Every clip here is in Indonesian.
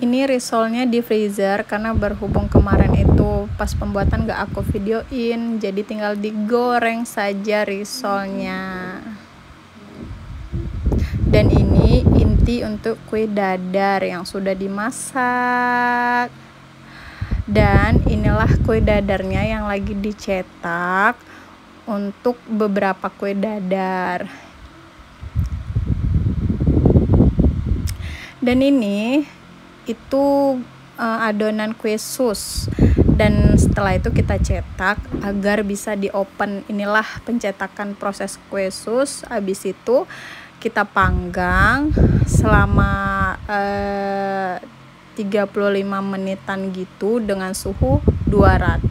ini risolnya di freezer karena berhubung kemarin itu pas pembuatan gak aku videoin jadi tinggal digoreng saja risolnya dan ini inti untuk kue dadar yang sudah dimasak dan inilah kue dadarnya yang lagi dicetak untuk beberapa kue dadar dan ini itu uh, adonan kue sus dan setelah itu kita cetak agar bisa di open inilah pencetakan proses kue sus habis itu kita panggang selama eh, uh, 35 menitan gitu dengan suhu 200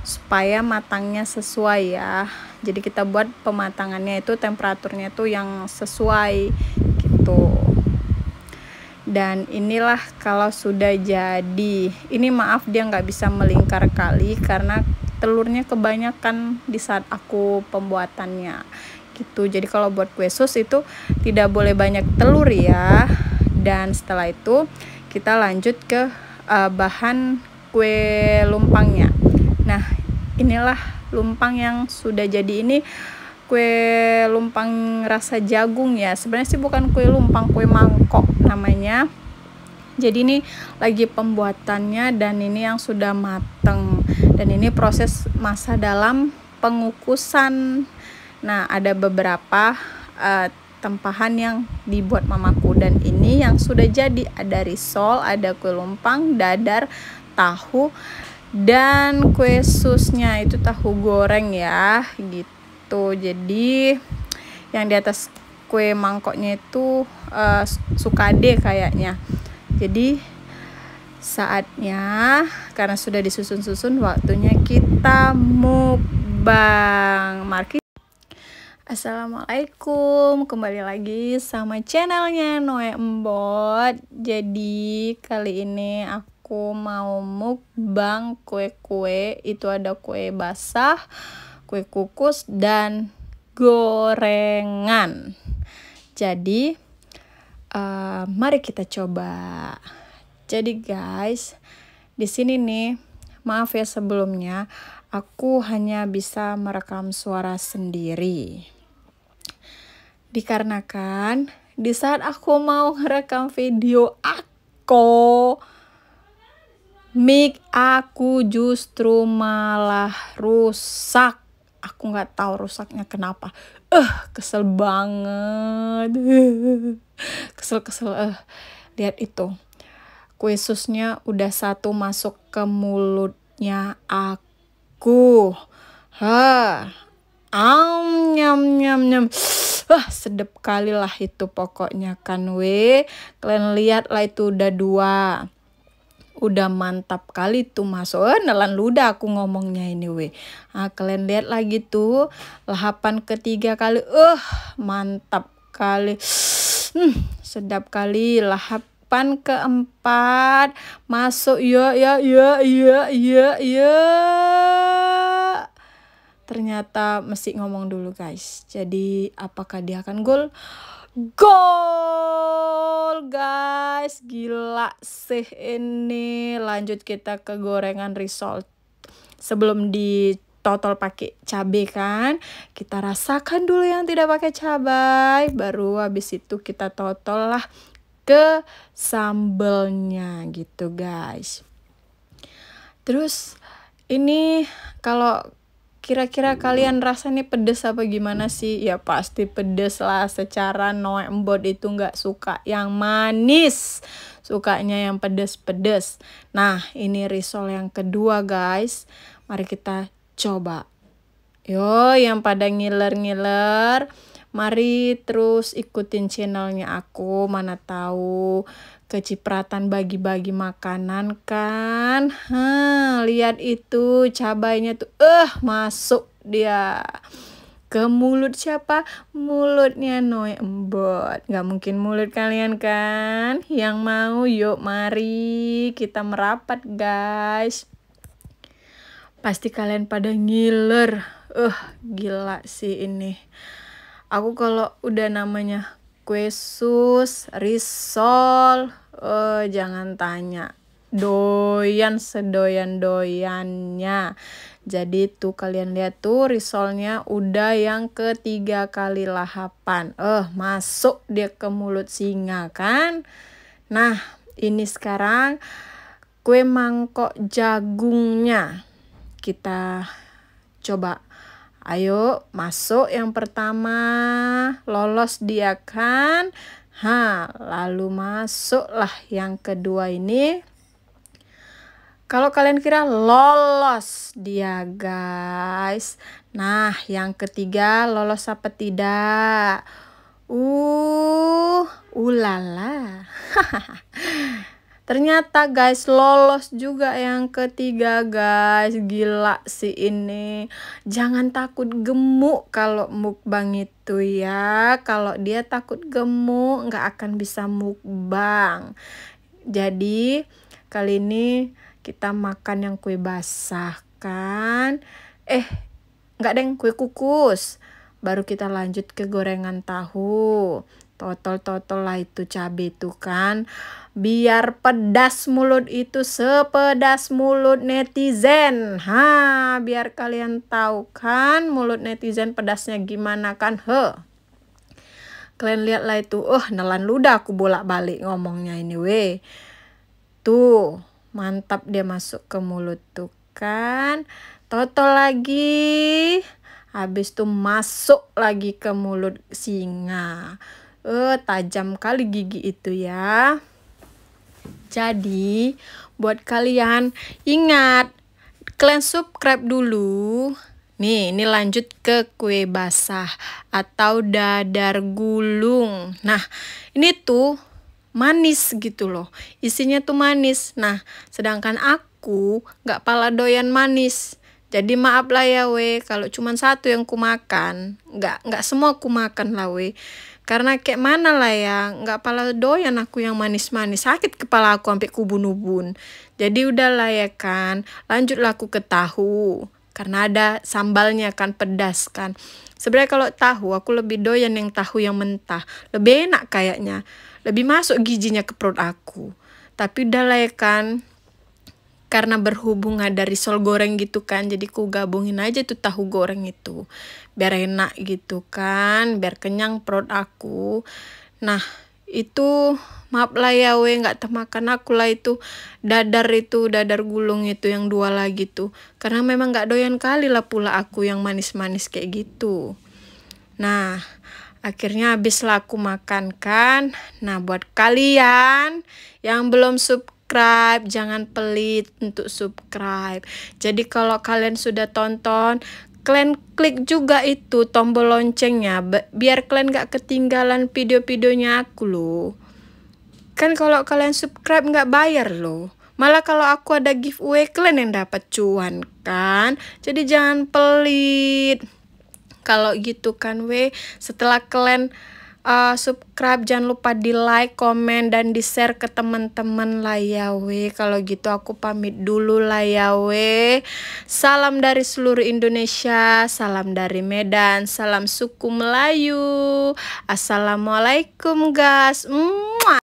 supaya matangnya sesuai ya jadi kita buat pematangannya itu temperaturnya itu yang sesuai gitu dan inilah kalau sudah jadi ini maaf dia nggak bisa melingkar kali karena telurnya kebanyakan di saat aku pembuatannya gitu jadi kalau buat kue sus itu tidak boleh banyak telur ya dan setelah itu kita lanjut ke uh, bahan kue lumpangnya nah inilah lumpang yang sudah jadi ini kue lumpang rasa jagung ya sebenarnya sih bukan kue lumpang kue mangkok namanya jadi ini lagi pembuatannya dan ini yang sudah mateng dan ini proses masa dalam pengukusan nah ada beberapa uh, tempahan yang dibuat mamaku dan ini yang sudah jadi ada risol, ada kue lumpang, dadar, tahu dan kue susnya itu tahu goreng ya gitu gitu jadi yang di atas kue mangkoknya itu uh, deh kayaknya jadi saatnya karena sudah disusun-susun waktunya kita mukbang market Assalamualaikum, kembali lagi sama channelnya Noe Embot Jadi kali ini aku mau mukbang kue-kue Itu ada kue basah, kue kukus, dan gorengan. Jadi, uh, mari kita coba. Jadi, guys, di sini nih, maaf ya sebelumnya, aku hanya bisa merekam suara sendiri. Dikarenakan di saat aku mau rekam video aku, mic aku justru malah rusak aku nggak tahu rusaknya kenapa eh uh, kesel banget kesel kesel eh uh. lihat itu kuisusnya udah satu masuk ke mulutnya aku ha am nyam nyam nyam Wah, sedep kali lah itu pokoknya kan we. Kalian lihat lah itu udah dua udah mantap kali tuh masuk eh, oh, nelan ludah aku ngomongnya ini we nah, kalian lihat lagi tuh lahapan ketiga kali eh uh, mantap kali hmm, sedap kali lahapan keempat masuk ya ya ya ya ya ya ternyata mesti ngomong dulu guys jadi apakah dia akan gol gol guys guys gila sih ini lanjut kita ke gorengan risol sebelum di total pakai cabe kan kita rasakan dulu yang tidak pakai cabai baru habis itu kita total lah ke sambelnya gitu guys terus ini kalau kira-kira kalian rasa nih pedes apa gimana sih? Ya pasti pedes lah secara noembot itu nggak suka yang manis. Sukanya yang pedes-pedes. Nah ini risol yang kedua guys. Mari kita coba. Yo yang pada ngiler-ngiler mari terus ikutin channelnya aku mana tahu kecipratan bagi-bagi makanan kan hmm, lihat itu cabainya tuh eh uh, masuk dia ke mulut siapa? Mulutnya Noe Embot. nggak mungkin mulut kalian kan? Yang mau yuk mari kita merapat guys. Pasti kalian pada ngiler. Eh uh, gila sih ini aku kalau udah namanya kue sus, risol, uh, jangan tanya. Doyan sedoyan-doyannya. Jadi tuh kalian lihat tuh risolnya udah yang ketiga kali lahapan. Eh, uh, masuk dia ke mulut singa kan? Nah, ini sekarang kue mangkok jagungnya. Kita coba Ayo masuk yang pertama, lolos dia kan. Ha, lalu masuklah yang kedua ini. Kalau kalian kira lolos dia guys. Nah, yang ketiga lolos apa tidak? Uh, ulala. Ternyata guys lolos juga yang ketiga guys. Gila sih ini. Jangan takut gemuk kalau mukbang itu ya. Kalau dia takut gemuk nggak akan bisa mukbang. Jadi kali ini kita makan yang kue basah kan. Eh nggak deng kue kukus. Baru kita lanjut ke gorengan tahu totol-totol lah itu cabe itu kan biar pedas mulut itu sepedas mulut netizen ha biar kalian tahu kan mulut netizen pedasnya gimana kan he kalian lah itu oh nelan ludah aku bolak-balik ngomongnya ini we tuh mantap dia masuk ke mulut tuh kan totol lagi habis tuh masuk lagi ke mulut singa Eh, tajam kali gigi itu ya. Jadi, buat kalian ingat kalian subscribe dulu. Nih, ini lanjut ke kue basah atau dadar gulung. Nah, ini tuh manis gitu loh. Isinya tuh manis. Nah, sedangkan aku nggak pala doyan manis. Jadi maaf lah ya we, kalau cuma satu yang ku makan, nggak nggak semua ku makan lah we. Karena kayak mana lah ya, nggak pala doyan aku yang manis-manis, sakit kepala aku sampai kubun-ubun. Jadi lah ya kan, lanjutlah aku ke tahu. Karena ada sambalnya kan pedas kan. Sebenarnya kalau tahu aku lebih doyan yang tahu yang mentah, lebih enak kayaknya. Lebih masuk gizinya ke perut aku. Tapi udah lah ya kan, karena berhubung ada risol goreng gitu kan jadi ku gabungin aja tuh tahu goreng itu biar enak gitu kan biar kenyang perut aku nah itu maaf lah ya we nggak termakan aku lah itu dadar itu dadar gulung itu yang dua lagi tuh karena memang nggak doyan kali lah pula aku yang manis-manis kayak gitu nah akhirnya habislah aku makan kan nah buat kalian yang belum sub subscribe, jangan pelit untuk subscribe. Jadi kalau kalian sudah tonton, kalian klik juga itu tombol loncengnya biar kalian gak ketinggalan video-videonya aku loh. Kan kalau kalian subscribe gak bayar loh. Malah kalau aku ada giveaway kalian yang dapat cuan kan. Jadi jangan pelit. Kalau gitu kan we, setelah kalian uh, subscribe jangan lupa di like komen dan di share ke teman-teman lah ya, kalau gitu aku pamit dulu lah ya, salam dari seluruh Indonesia salam dari Medan salam suku Melayu assalamualaikum guys